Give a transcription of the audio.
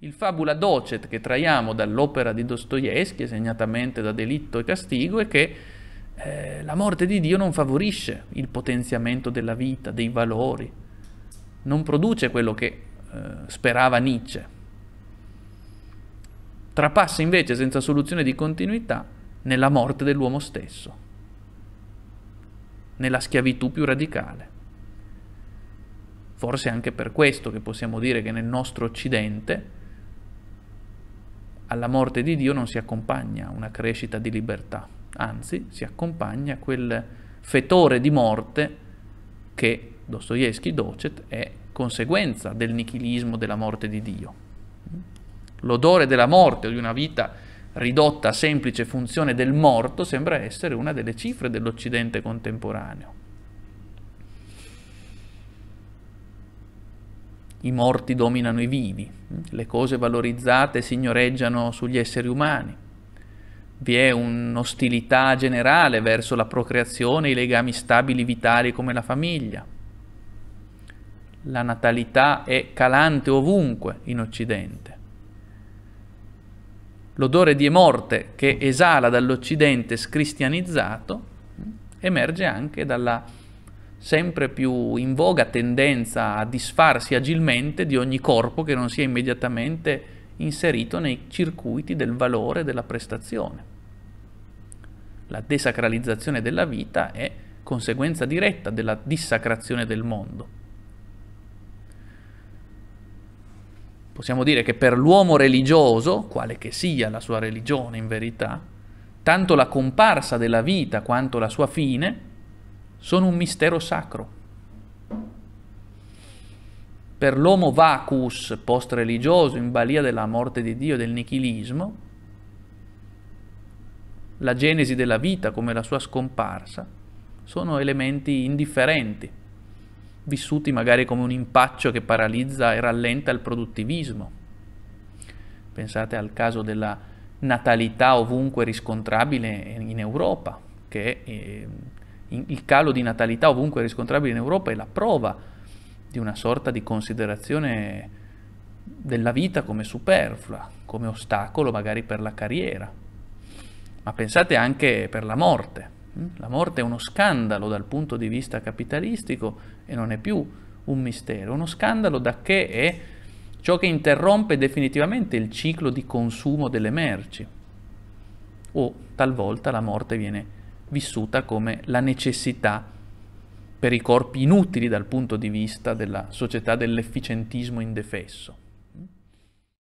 Il fabula docet che traiamo dall'opera di Dostoevsky, segnatamente da Delitto e Castigo, è che eh, la morte di Dio non favorisce il potenziamento della vita, dei valori, non produce quello che eh, sperava Nietzsche. Trapassa invece senza soluzione di continuità nella morte dell'uomo stesso, nella schiavitù più radicale. Forse anche per questo che possiamo dire che nel nostro Occidente alla morte di Dio non si accompagna una crescita di libertà, anzi si accompagna quel fetore di morte che Dostoevsky docet è conseguenza del nichilismo della morte di Dio. L'odore della morte o di una vita ridotta a semplice funzione del morto sembra essere una delle cifre dell'Occidente contemporaneo. i morti dominano i vivi, le cose valorizzate signoreggiano sugli esseri umani, vi è un'ostilità generale verso la procreazione e i legami stabili vitali come la famiglia. La natalità è calante ovunque in Occidente. L'odore di morte che esala dall'Occidente scristianizzato emerge anche dalla sempre più in voga tendenza a disfarsi agilmente di ogni corpo che non sia immediatamente inserito nei circuiti del valore della prestazione. La desacralizzazione della vita è conseguenza diretta della dissacrazione del mondo. Possiamo dire che per l'uomo religioso, quale che sia la sua religione in verità, tanto la comparsa della vita quanto la sua fine sono un mistero sacro. Per l'homo vacus post-religioso in balia della morte di Dio e del nichilismo, la genesi della vita come la sua scomparsa sono elementi indifferenti, vissuti magari come un impaccio che paralizza e rallenta il produttivismo. Pensate al caso della natalità ovunque riscontrabile in Europa, che eh, il calo di natalità ovunque riscontrabile in Europa è la prova di una sorta di considerazione della vita come superflua, come ostacolo magari per la carriera. Ma pensate anche per la morte. Mm? La morte è uno scandalo dal punto di vista capitalistico e non è più un mistero, uno scandalo da che è ciò che interrompe definitivamente il ciclo di consumo delle merci o talvolta la morte viene vissuta come la necessità per i corpi inutili dal punto di vista della società dell'efficientismo indefesso.